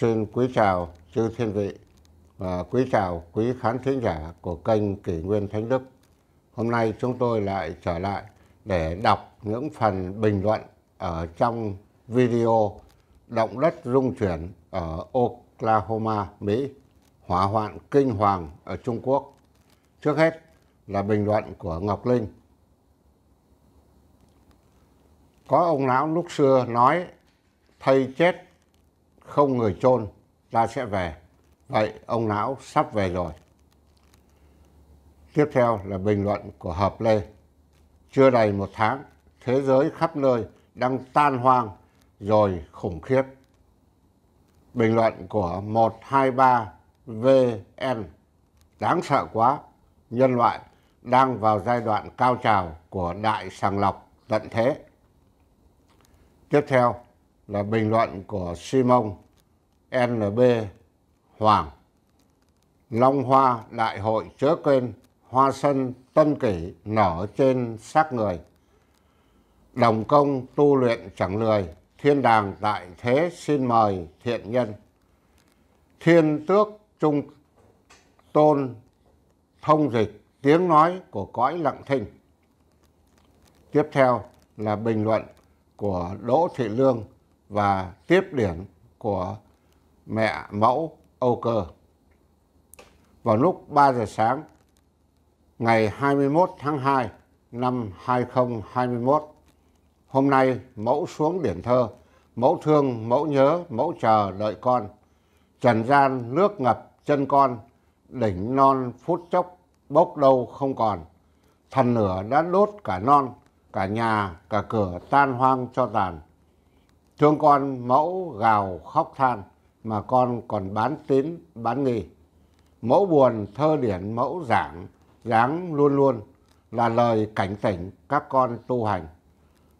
Xin quý chào chư thiên vị và quý chào quý khán thính giả của kênh Kỷ Nguyên Thánh Đức. Hôm nay chúng tôi lại trở lại để đọc những phần bình luận ở trong video Động đất rung chuyển ở Oklahoma, Mỹ, hỏa hoạn kinh hoàng ở Trung Quốc. Trước hết là bình luận của Ngọc Linh. Có ông lão lúc xưa nói, thầy chết không người chôn ta sẽ về. Vậy ông Lão sắp về rồi. Tiếp theo là bình luận của Hợp Lê. Chưa đầy một tháng, thế giới khắp nơi đang tan hoang rồi khủng khiếp. Bình luận của 123VN Đáng sợ quá, nhân loại đang vào giai đoạn cao trào của đại sàng lọc tận thế. Tiếp theo là bình luận của Simon NB Hoàng. Long hoa đại hội chớ quên hoa sân tân kỷ nở trên xác người. Đồng công tu luyện chẳng lười, thiên đàng tại thế xin mời thiện nhân. Thiên tước trung tôn thông dịch tiếng nói của cõi lặng thinh. Tiếp theo là bình luận của Đỗ Thị Lương và tiếp điển của mẹ mẫu Âu Cơ. Vào lúc 3 giờ sáng ngày 21 tháng 2 năm 2021, hôm nay mẫu xuống điển thơ, mẫu thương, mẫu nhớ, mẫu chờ đợi con. Trần gian nước ngập chân con, đỉnh non phút chốc bốc đâu không còn. Thần lửa đã đốt cả non, cả nhà, cả cửa tan hoang cho tàn Thương con mẫu gào khóc than mà con còn bán tín bán nghi. Mẫu buồn thơ điển mẫu giảng, dáng luôn luôn là lời cảnh tỉnh các con tu hành.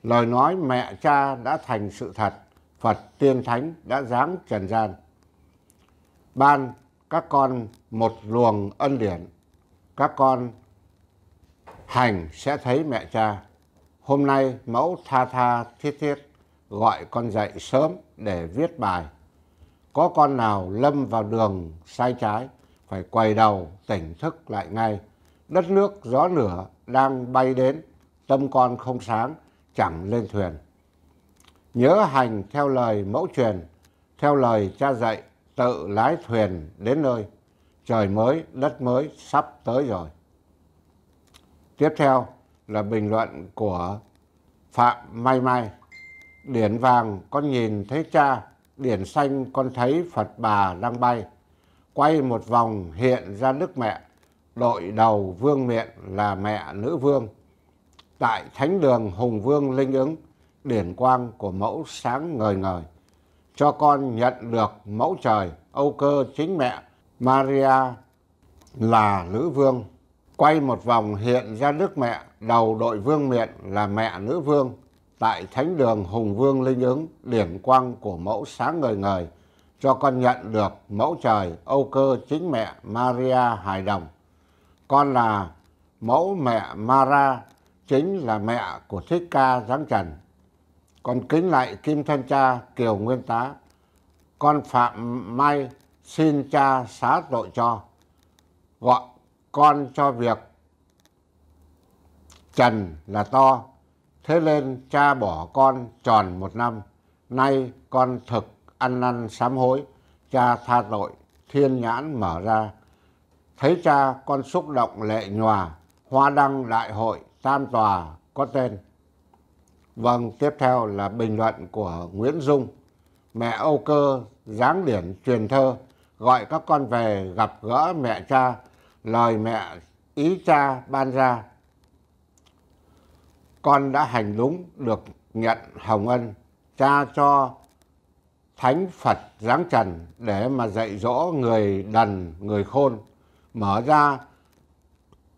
Lời nói mẹ cha đã thành sự thật, Phật tiên thánh đã giáng trần gian. Ban các con một luồng ân điển, các con hành sẽ thấy mẹ cha. Hôm nay mẫu tha tha thiết thiết gọi con dậy sớm để viết bài. Có con nào lâm vào đường sai trái, phải quay đầu tỉnh thức lại ngay. Đất nước gió lửa đang bay đến, tâm con không sáng, chẳng lên thuyền. Nhớ hành theo lời mẫu truyền, theo lời cha dạy, tự lái thuyền đến nơi. Trời mới, đất mới sắp tới rồi. Tiếp theo là bình luận của Phạm Mai Mai. Điển vàng con nhìn thấy cha, điển xanh con thấy Phật bà đang bay. Quay một vòng hiện ra Đức Mẹ, đội đầu vương miện là mẹ nữ vương. Tại thánh đường Hùng Vương Linh ứng, điển quang của mẫu sáng ngời ngời. Cho con nhận được mẫu trời, âu cơ chính mẹ, Maria là nữ vương. Quay một vòng hiện ra Đức Mẹ, đầu đội vương miện là mẹ nữ vương tại thánh đường Hùng Vương Linh Ứng, điển quang của mẫu sáng ngời ngời, cho con nhận được mẫu trời Âu Cơ chính mẹ Maria hài Đồng. Con là mẫu mẹ Mara, chính là mẹ của Thích Ca Giáng Trần. Con kính lại Kim Thân Cha Kiều Nguyên Tá. Con Phạm Mai xin cha xá tội cho. Gọi con cho việc Trần là to Thế nên cha bỏ con tròn một năm, nay con thực ăn năn sám hối, cha tha tội, thiên nhãn mở ra. Thấy cha con xúc động lệ nhòa, hoa đăng đại hội tam tòa có tên. Vâng, tiếp theo là bình luận của Nguyễn Dung. Mẹ Âu Cơ giáng điển truyền thơ, gọi các con về gặp gỡ mẹ cha, lời mẹ ý cha ban ra con đã hành đúng được nhận hồng ân cha cho thánh phật giáng trần để mà dạy dỗ người đần người khôn mở ra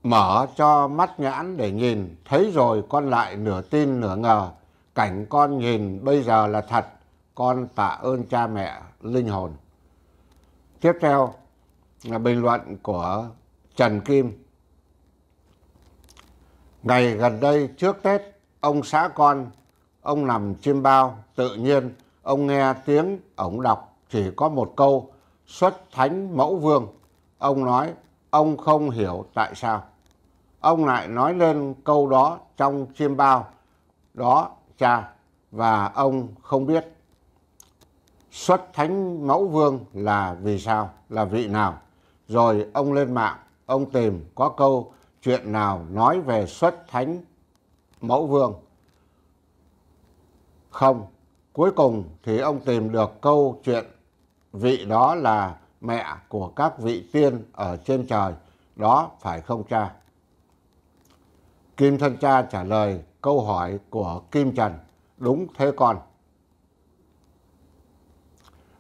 mở cho mắt nhãn để nhìn thấy rồi con lại nửa tin nửa ngờ cảnh con nhìn bây giờ là thật con tạ ơn cha mẹ linh hồn tiếp theo là bình luận của trần kim Ngày gần đây trước Tết, ông xã con, ông nằm chiêm bao, tự nhiên ông nghe tiếng ông đọc chỉ có một câu xuất thánh mẫu vương. Ông nói ông không hiểu tại sao. Ông lại nói lên câu đó trong chiêm bao. Đó cha và ông không biết xuất thánh mẫu vương là vì sao, là vị nào. Rồi ông lên mạng, ông tìm có câu chuyện nào nói về xuất thánh mẫu vương. Không, cuối cùng thì ông tìm được câu chuyện vị đó là mẹ của các vị tiên ở trên trời, đó phải không cha? Kim Thân Cha trả lời câu hỏi của Kim Trần, đúng thế con.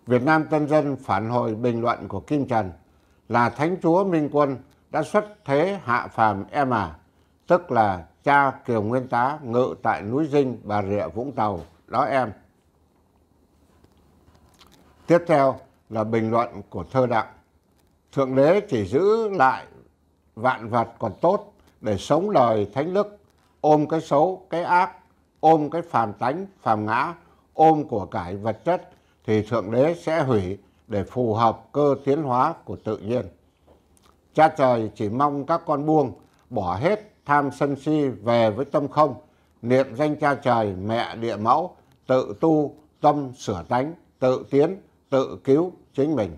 Việt Nam Tân Dân phản hồi bình luận của Kim Trần là Thánh Chúa Minh Quân đã xuất thế hạ phàm em à, tức là cha Kiều Nguyên Tá ngự tại núi Dinh, Bà Rịa, Vũng Tàu, đó em. Tiếp theo là bình luận của thơ đặng. Thượng đế chỉ giữ lại vạn vật còn tốt để sống đời thánh đức, ôm cái xấu, cái ác, ôm cái phàm tánh, phàm ngã, ôm của cải vật chất thì Thượng Đế sẽ hủy để phù hợp cơ tiến hóa của tự nhiên. Cha trời chỉ mong các con buông, bỏ hết tham sân si về với tâm không, niệm danh cha trời mẹ địa mẫu, tự tu, tâm sửa tánh, tự tiến, tự cứu chính mình.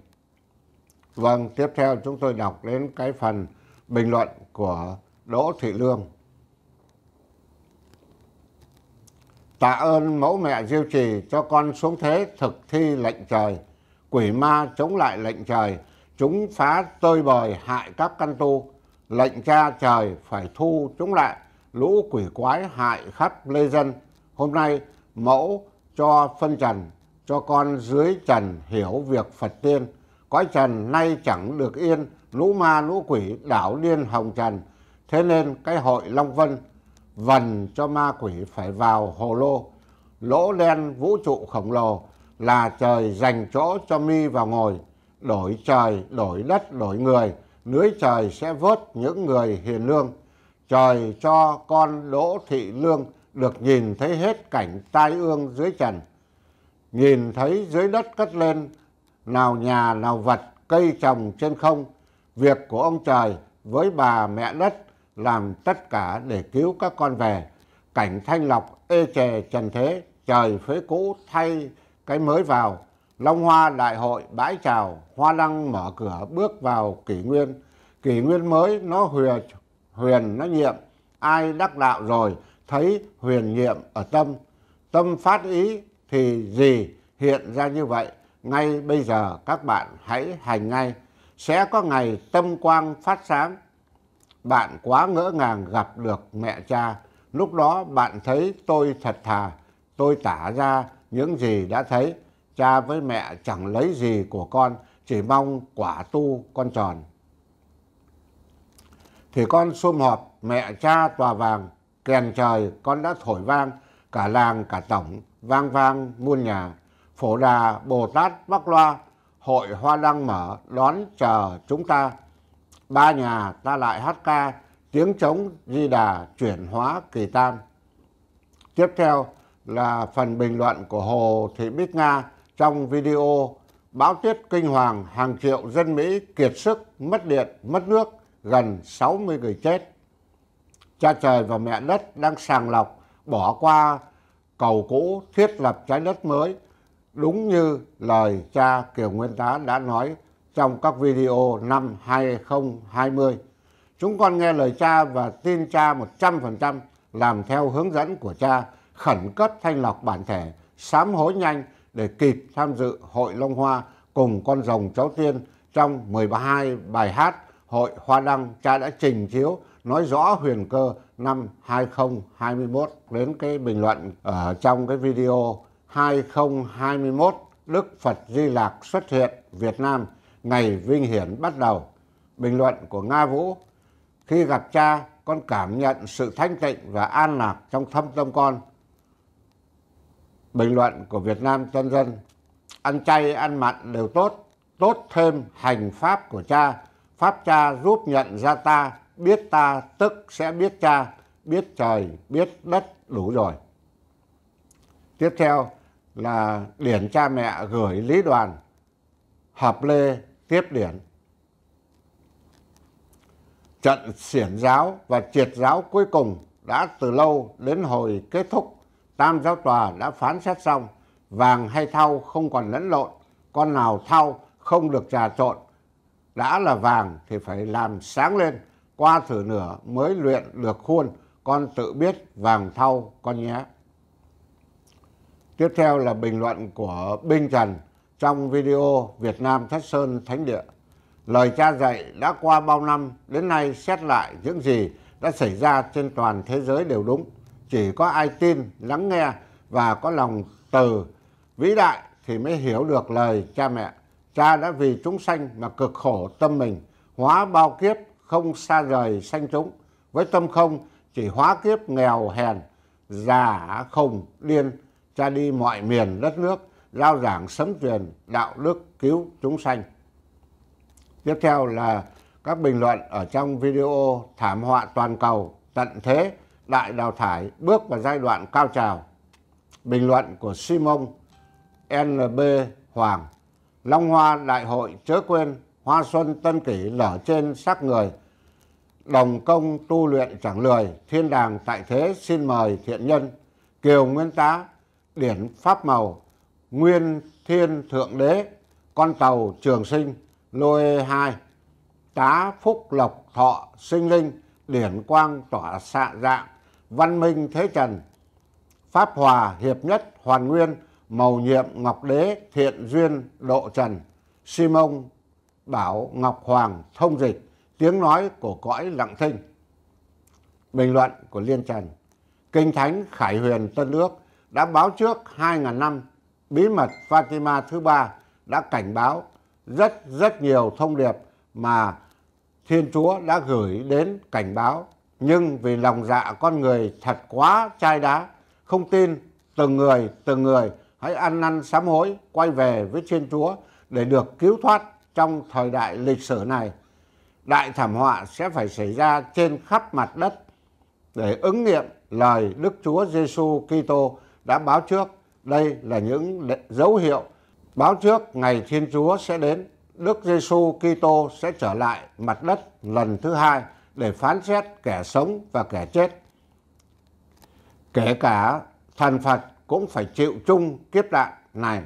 Vâng, tiếp theo chúng tôi đọc đến cái phần bình luận của Đỗ Thị Lương. Tạ ơn mẫu mẹ diêu trì cho con xuống thế thực thi lệnh trời, quỷ ma chống lại lệnh trời, chúng phá tơi bời hại các căn tu, lệnh cha trời phải thu chúng lại, lũ quỷ quái hại khắp lê dân. Hôm nay mẫu cho phân trần, cho con dưới trần hiểu việc Phật tiên. Cõi trần nay chẳng được yên, lũ ma lũ quỷ đảo điên hồng trần. Thế nên cái hội Long Vân vần cho ma quỷ phải vào hồ lô. Lỗ đen vũ trụ khổng lồ là trời dành chỗ cho mi vào ngồi đổi trời, đổi đất, đổi người, lưới trời sẽ vớt những người hiền lương. Trời cho con Đỗ Thị Lương được nhìn thấy hết cảnh tai ương dưới trần. Nhìn thấy dưới đất cất lên, nào nhà nào vật, cây trồng trên không. Việc của ông trời với bà mẹ đất làm tất cả để cứu các con về. Cảnh thanh lọc ê chề trần thế, trời phế cũ thay cái mới vào Long Hoa Đại hội bãi chào Hoa Đăng mở cửa bước vào kỷ nguyên. Kỷ nguyên mới nó huyền, huyền nó nhiệm, ai đắc đạo rồi thấy huyền nhiệm ở tâm. Tâm phát ý thì gì hiện ra như vậy. Ngay bây giờ các bạn hãy hành ngay. Sẽ có ngày tâm quang phát sáng. Bạn quá ngỡ ngàng gặp được mẹ cha. Lúc đó bạn thấy tôi thật thà, tôi tả ra những gì đã thấy cha với mẹ chẳng lấy gì của con, chỉ mong quả tu con tròn. Thì con sum họp, mẹ cha tòa vàng, kèn trời con đã thổi vang, cả làng cả tổng, vang vang muôn nhà. Phổ đà Bồ Tát Bắc Loa, hội hoa đăng mở, đón chờ chúng ta. Ba nhà ta lại hát ca, tiếng trống di đà chuyển hóa kỳ tam. Tiếp theo là phần bình luận của Hồ Thị Bích Nga trong video, bão tuyết kinh hoàng hàng triệu dân Mỹ kiệt sức, mất điện, mất nước, gần 60 người chết. Cha trời và mẹ đất đang sàng lọc, bỏ qua cầu cũ thiết lập trái đất mới, đúng như lời cha Kiều Nguyên Tá đã nói trong các video năm 2020. Chúng con nghe lời cha và tin cha 100%, làm theo hướng dẫn của cha, khẩn cấp thanh lọc bản thể, sám hối nhanh để kịp tham dự Hội Long Hoa cùng con rồng cháu tiên trong 12 bài hát Hội Hoa Đăng cha đã trình chiếu nói rõ huyền cơ năm 2021 đến cái bình luận ở trong cái video 2021 Đức Phật Di Lạc xuất hiện Việt Nam ngày vinh hiển bắt đầu bình luận của Nga Vũ khi gặp cha con cảm nhận sự thanh tịnh và an lạc trong thâm tâm con Bình luận của Việt Nam Tân Dân Ăn chay, ăn mặn đều tốt, tốt thêm hành pháp của cha. Pháp cha giúp nhận ra ta, biết ta tức sẽ biết cha, biết trời, biết đất đủ rồi. Tiếp theo là điển cha mẹ gửi Lý Đoàn, hợp lê tiếp điển. Trận xiển giáo và triệt giáo cuối cùng đã từ lâu đến hồi kết thúc Tam giáo tòa đã phán xét xong, vàng hay thau không còn lẫn lộn, con nào thau không được trà trộn. Đã là vàng thì phải làm sáng lên, qua thử nửa mới luyện được khuôn, con tự biết vàng thau con nhé. Tiếp theo là bình luận của Binh Trần trong video Việt Nam Thất Sơn Thánh Địa. Lời cha dạy đã qua bao năm, đến nay xét lại những gì đã xảy ra trên toàn thế giới đều đúng chỉ có ai tin, lắng nghe và có lòng từ vĩ đại thì mới hiểu được lời cha mẹ. Cha đã vì chúng sanh mà cực khổ tâm mình, hóa bao kiếp không xa rời sanh chúng. Với tâm không chỉ hóa kiếp nghèo hèn, già khùng điên, cha đi mọi miền đất nước, giao giảng sấm truyền đạo đức cứu chúng sanh. Tiếp theo là các bình luận ở trong video thảm họa toàn cầu tận thế đại đào thải bước vào giai đoạn cao trào. Bình luận của Simon NB Hoàng Long Hoa Đại hội chớ quên Hoa Xuân Tân Kỷ lở trên sắc người Đồng công tu luyện chẳng lười Thiên đàng tại thế xin mời thiện nhân Kiều Nguyên Tá Điển Pháp Màu Nguyên Thiên Thượng Đế Con tàu Trường Sinh Lôi hai Tá Phúc Lộc Thọ Sinh Linh Điển Quang Tỏa Xạ Dạng văn minh thế trần, pháp hòa hiệp nhất hoàn nguyên, mầu nhiệm ngọc đế thiện duyên độ trần, Simon bảo ngọc hoàng thông dịch, tiếng nói của cõi lặng thinh. Bình luận của Liên Trần Kinh Thánh Khải Huyền Tân Ước đã báo trước 2.000 năm, bí mật Fatima thứ ba đã cảnh báo rất rất nhiều thông điệp mà Thiên Chúa đã gửi đến cảnh báo nhưng vì lòng dạ con người thật quá chai đá, không tin, từng người, từng người hãy ăn năn sám hối, quay về với Thiên Chúa để được cứu thoát trong thời đại lịch sử này. Đại thảm họa sẽ phải xảy ra trên khắp mặt đất để ứng nghiệm lời Đức Chúa Giêsu Kitô đã báo trước. Đây là những dấu hiệu báo trước ngày Thiên Chúa sẽ đến. Đức Giêsu Kitô sẽ trở lại mặt đất lần thứ hai để phán xét kẻ sống và kẻ chết. Kể cả thần Phật cũng phải chịu chung kiếp nạn này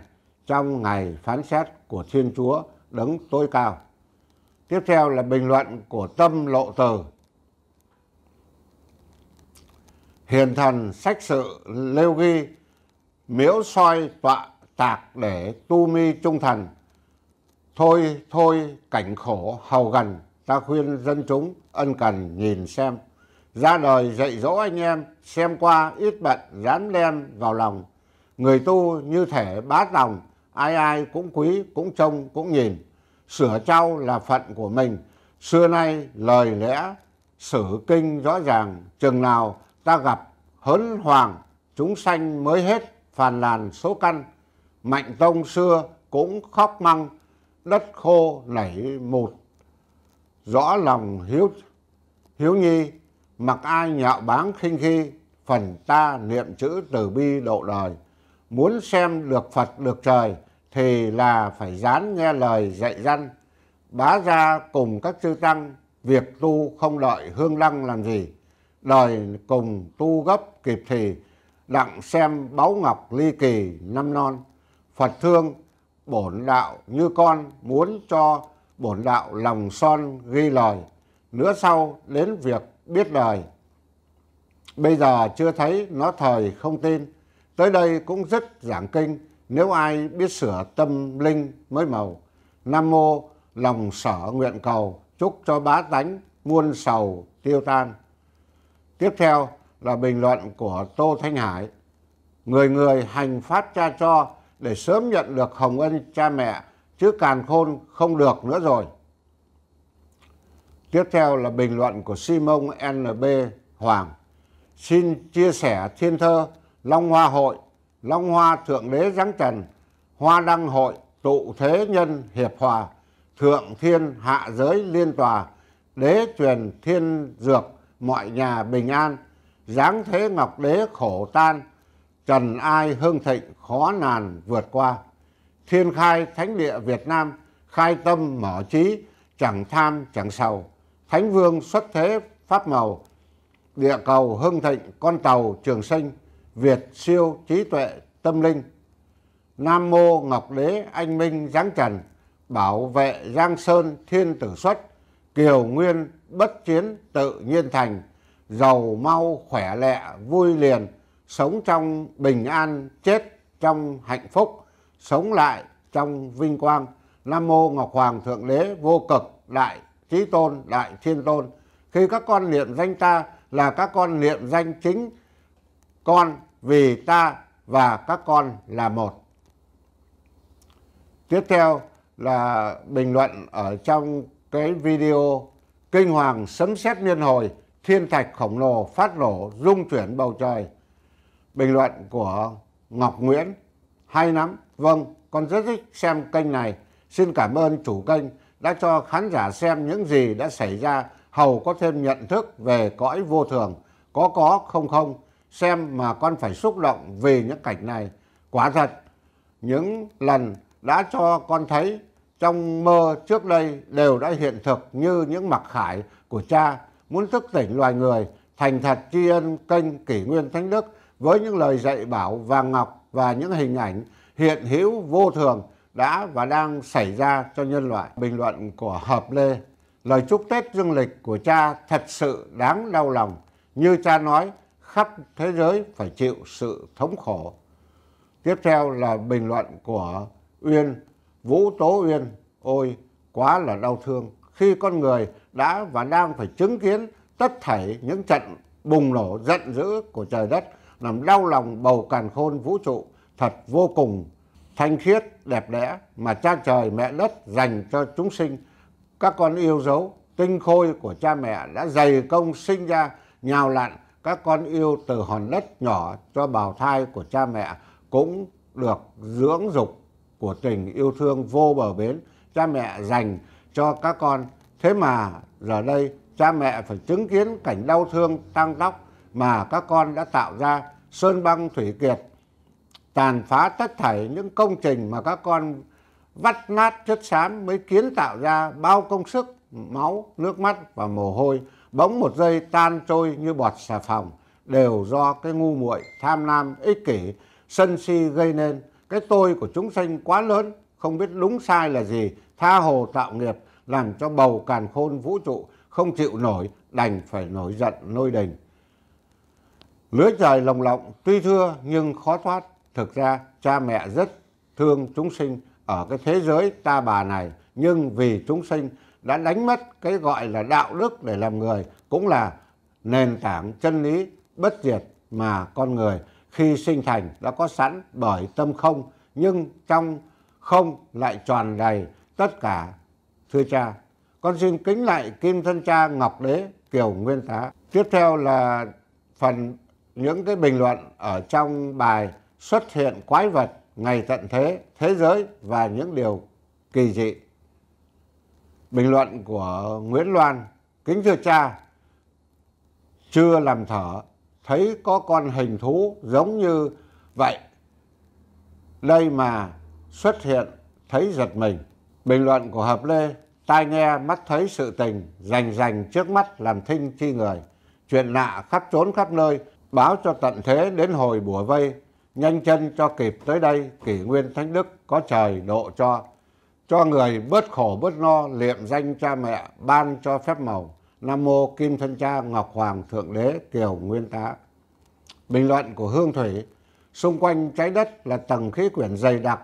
trong ngày phán xét của Thiên Chúa đấng tối cao. Tiếp theo là bình luận của Tâm Lộ Từ. Hiền thần sách sự lêu ghi miễu soi tọa tạc để tu mi trung thần. Thôi thôi cảnh khổ hầu gần ta khuyên dân chúng ân cần nhìn xem. Ra đời dạy dỗ anh em, xem qua ít bận dám đem vào lòng. Người tu như thể bá tòng, ai ai cũng quý, cũng trông, cũng nhìn. Sửa trao là phận của mình. Xưa nay lời lẽ, sử kinh rõ ràng, chừng nào ta gặp hớn hoàng, chúng sanh mới hết phàn làn số căn. Mạnh tông xưa cũng khóc măng, đất khô nảy một rõ lòng hiếu hiếu nhi mặc ai nhạo báng khinh khi phần ta niệm chữ từ bi độ đời muốn xem được phật được trời thì là phải dán nghe lời dạy dân bá ra cùng các chư tăng việc tu không đợi hương đăng làm gì đời cùng tu gấp kịp thì đặng xem báu ngọc ly kỳ năm non phật thương bổn đạo như con muốn cho bổn đạo lòng son ghi lời, nữa sau đến việc biết lời. Bây giờ chưa thấy nó thời không tin, tới đây cũng rất giảng kinh, nếu ai biết sửa tâm linh mới màu. Nam mô lòng sở nguyện cầu, chúc cho bá tánh muôn sầu tiêu tan. Tiếp theo là bình luận của Tô Thanh Hải. Người người hành phát cha cho để sớm nhận được hồng ân cha mẹ chứ càn khôn không được nữa rồi. Tiếp theo là bình luận của Simon NB Hoàng. Xin chia sẻ thiên thơ Long Hoa Hội, Long Hoa Thượng Đế Giáng Trần, Hoa Đăng Hội, Tụ Thế Nhân Hiệp Hòa, Thượng Thiên Hạ Giới Liên Tòa, Đế Truyền Thiên Dược, Mọi Nhà Bình An, Giáng Thế Ngọc Đế Khổ Tan, Trần Ai Hương Thịnh Khó Nàn Vượt Qua thiên khai thánh địa Việt Nam, khai tâm mở trí, chẳng tham chẳng sầu, thánh vương xuất thế pháp màu, địa cầu hưng thịnh, con tàu trường sinh, Việt siêu trí tuệ tâm linh. Nam mô Ngọc Đế anh minh giáng trần, bảo vệ Giang Sơn thiên tử xuất, kiều nguyên bất chiến tự nhiên thành, giàu mau khỏe lẹ vui liền, sống trong bình an, chết trong hạnh phúc sống lại trong vinh quang. Nam Mô Ngọc Hoàng Thượng Đế vô cực đại trí tôn đại thiên tôn. Khi các con niệm danh ta là các con niệm danh chính con vì ta và các con là một. Tiếp theo là bình luận ở trong cái video Kinh hoàng sấm xét liên hồi, thiên thạch khổng lồ phát nổ rung chuyển bầu trời. Bình luận của Ngọc Nguyễn hay lắm. Vâng, con rất thích xem kênh này. Xin cảm ơn chủ kênh đã cho khán giả xem những gì đã xảy ra hầu có thêm nhận thức về cõi vô thường, có có không không, xem mà con phải xúc động về những cảnh này. Quả thật, những lần đã cho con thấy trong mơ trước đây đều đã hiện thực như những mặc khải của cha muốn thức tỉnh loài người thành thật tri ân kênh kỷ nguyên thánh đức với những lời dạy bảo vàng ngọc và những hình ảnh hiện hữu vô thường đã và đang xảy ra cho nhân loại. Bình luận của Hợp Lê, lời chúc Tết dương lịch của cha thật sự đáng đau lòng. Như cha nói, khắp thế giới phải chịu sự thống khổ. Tiếp theo là bình luận của Uyên, Vũ Tố Uyên, ôi quá là đau thương khi con người đã và đang phải chứng kiến tất thảy những trận bùng nổ giận dữ của trời đất làm đau lòng bầu càn khôn vũ trụ thật vô cùng thanh khiết, đẹp đẽ mà cha trời mẹ đất dành cho chúng sinh. Các con yêu dấu, tinh khôi của cha mẹ đã dày công sinh ra nhào lặn các con yêu từ hòn đất nhỏ cho bào thai của cha mẹ cũng được dưỡng dục của tình yêu thương vô bờ bến cha mẹ dành cho các con. Thế mà giờ đây cha mẹ phải chứng kiến cảnh đau thương tăng tóc mà các con đã tạo ra sơn băng thủy kiệt tàn phá tất thảy những công trình mà các con vắt nát chất xám mới kiến tạo ra bao công sức, máu, nước mắt và mồ hôi bỗng một giây tan trôi như bọt xà phòng đều do cái ngu muội tham lam ích kỷ sân si gây nên cái tôi của chúng sanh quá lớn không biết đúng sai là gì tha hồ tạo nghiệp làm cho bầu càn khôn vũ trụ không chịu nổi đành phải nổi giận nôi đình lưới trời lồng lộng tuy thưa nhưng khó thoát Thực ra cha mẹ rất thương chúng sinh ở cái thế giới ta bà này nhưng vì chúng sinh đã đánh mất cái gọi là đạo đức để làm người cũng là nền tảng chân lý bất diệt mà con người khi sinh thành đã có sẵn bởi tâm không nhưng trong không lại tròn đầy tất cả thưa cha con xin kính lại kim thân cha ngọc đế kiều nguyên tá tiếp theo là phần những cái bình luận ở trong bài xuất hiện quái vật ngày tận thế, thế giới và những điều kỳ dị. Bình luận của Nguyễn Loan, kính thưa cha, chưa làm thở, thấy có con hình thú giống như vậy. Đây mà xuất hiện thấy giật mình. Bình luận của Hợp Lê, tai nghe mắt thấy sự tình, rành rành trước mắt làm thinh chi người. Chuyện lạ khắp trốn khắp nơi, báo cho tận thế đến hồi bùa vây nhanh chân cho kịp tới đây kỷ nguyên thánh đức có trời độ cho cho người bớt khổ bớt no liệm danh cha mẹ ban cho phép màu nam mô kim thân cha ngọc hoàng thượng đế kiều nguyên tá bình luận của hương thủy xung quanh trái đất là tầng khí quyển dày đặc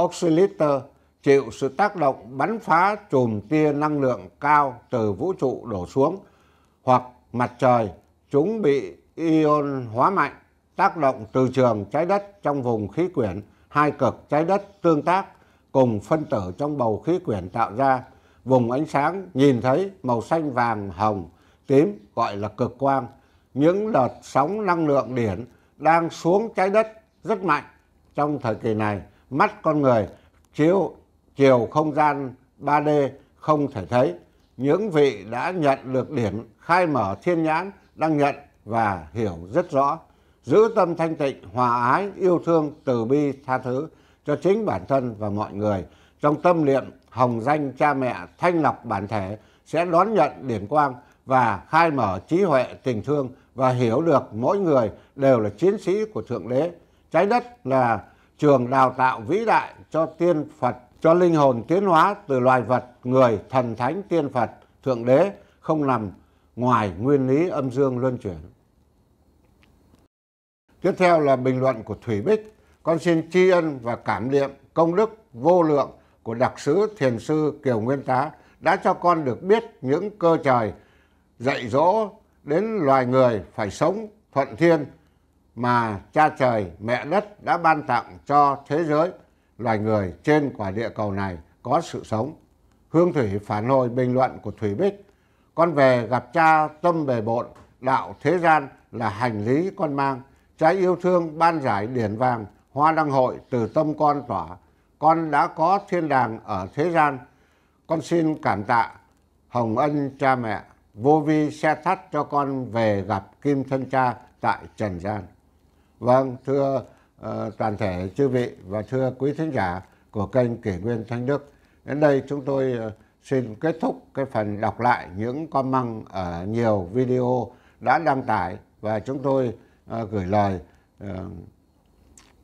oscillator chịu sự tác động bắn phá chùm tia năng lượng cao từ vũ trụ đổ xuống hoặc mặt trời chúng bị ion hóa mạnh tác động từ trường trái đất trong vùng khí quyển, hai cực trái đất tương tác cùng phân tử trong bầu khí quyển tạo ra vùng ánh sáng nhìn thấy màu xanh vàng hồng tím gọi là cực quang những đợt sóng năng lượng điển đang xuống trái đất rất mạnh trong thời kỳ này mắt con người chiếu chiều không gian 3D không thể thấy những vị đã nhận được điển khai mở thiên nhãn đang nhận và hiểu rất rõ giữ tâm thanh tịnh, hòa ái, yêu thương, từ bi, tha thứ cho chính bản thân và mọi người. Trong tâm niệm hồng danh cha mẹ thanh lọc bản thể sẽ đón nhận điển quang và khai mở trí huệ tình thương và hiểu được mỗi người đều là chiến sĩ của Thượng Đế. Trái đất là trường đào tạo vĩ đại cho tiên Phật, cho linh hồn tiến hóa từ loài vật, người, thần thánh, tiên Phật, Thượng Đế không nằm ngoài nguyên lý âm dương luân chuyển. Tiếp theo là bình luận của Thủy Bích. Con xin tri ân và cảm niệm công đức vô lượng của đặc sứ thiền sư Kiều Nguyên Tá đã cho con được biết những cơ trời dạy dỗ đến loài người phải sống thuận thiên mà cha trời mẹ đất đã ban tặng cho thế giới loài người trên quả địa cầu này có sự sống. Hương Thủy phản hồi bình luận của Thủy Bích. Con về gặp cha tâm bề bộn, đạo thế gian là hành lý con mang Trái yêu thương ban giải điển vàng, hoa đăng hội từ tâm con tỏa. Con đã có thiên đàng ở thế gian. Con xin cảm tạ hồng ân cha mẹ, vô vi xe thắt cho con về gặp Kim Thân Cha tại Trần Gian. Vâng, thưa uh, toàn thể chư vị và thưa quý thính giả của kênh Kỷ Nguyên Thanh Đức. Đến đây chúng tôi uh, xin kết thúc cái phần đọc lại những comment ở nhiều video đã đăng tải và chúng tôi Ờ, gửi lời ờ,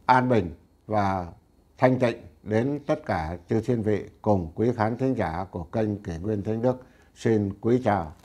an bình và thanh tịnh đến tất cả chư thiên vị cùng quý khán thính giả của kênh Kỷ Nguyên Thánh Đức. Xin quý chào.